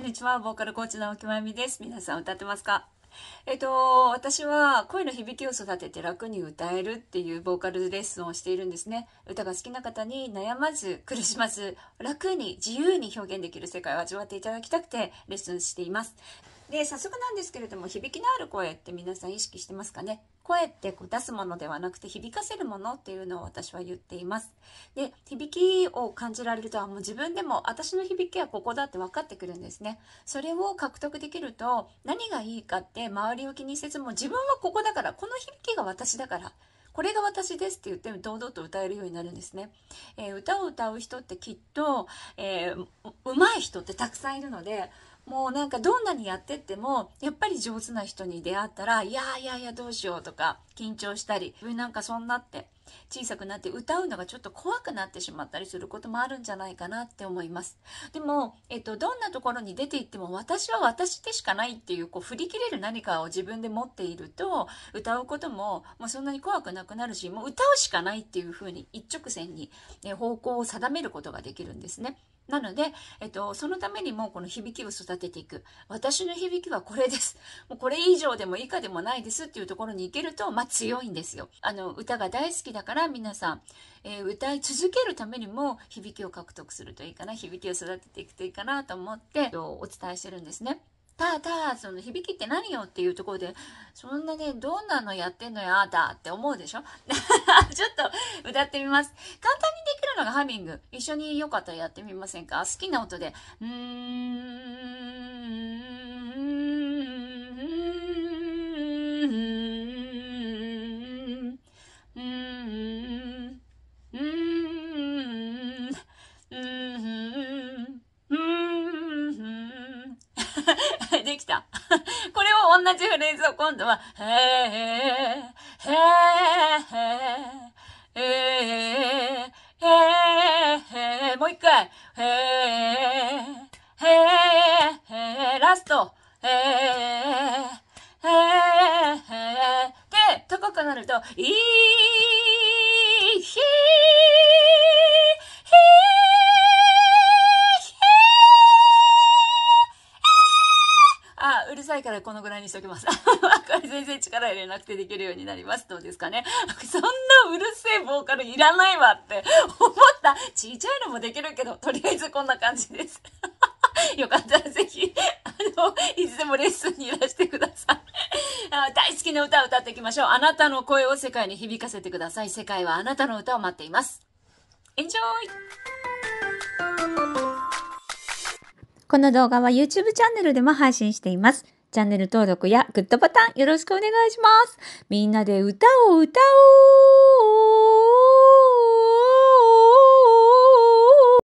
こんにちは、ボーカルコーチの沖まゆみです。皆さん歌ってますかえっと、私は声の響きを育てて楽に歌えるっていうボーカルレッスンをしているんですね。歌が好きな方に悩まず、苦しまず、楽に自由に表現できる世界を味わっていただきたくてレッスンしています。で早速なんですけれども響きのある声って皆さん意識してますかね声ってこう出すものではなくて響かせるものっていうのを私は言っていますで響きを感じられるとはもう自分でも私の響きはここだって分かってくるんですねそれを獲得できると何がいいかって周りを気にせずも自分はここだからこの響きが私だからこれが私ですって言って堂々と歌えるようになるんですね、えー、歌を歌う人ってきっと、えー、上手い人ってたくさんいるのでもうなんかどんなにやってっても、やっぱり上手な人に出会ったら、いやいやいやどうしようとか、緊張したり、なんかそんなって小さくなって歌うのがちょっと怖くなってしまったりすることもあるんじゃないかなって思います。でも、えっと、どんなところに出ていっても私は私でしかないっていう、こう、振り切れる何かを自分で持っていると、歌うことも、もうそんなに怖くなくなるし、もう歌うしかないっていうふうに一直線に、ね、方向を定めることができるんですね。なので、えっと、そのためにもこの響きを育てていく。私の響きはこれです。もうこれ以上でも以下でもないですっていうところに行けると、まあ強いんですよ。あの、歌が大好きだから皆さん、えー、歌い続けるためにも響きを獲得するといいかな、響きを育てていくといいかなと思ってお伝えしてるんですね。ただ、その響きって何よっていうところで、そんなね、どんなのやってんのやだって思うでしょ ちょっと歌ってみます。簡単にできるのがハミング。一緒によかったらやってみませんか好きな音で、うーん、同じフレーズを今度は、もう一回、ラスト、で、高くなると、いいさいからこのぐらいにしときます。こ れ全然力入れなくてできるようになります。どうですかね。そんなうるせえボーカルいらないわって思った。ちっちゃいのもできるけど、とりあえずこんな感じです。よかったらぜひ、あの、いつでもレッスンにいらしてください。大好きな歌を歌っていきましょう。あなたの声を世界に響かせてください。世界はあなたの歌を待っています。エンジョイこの動画は YouTube チャンネルでも配信しています。チャンネル登録やグッドボタンよろしくお願いします。みんなで歌を歌おう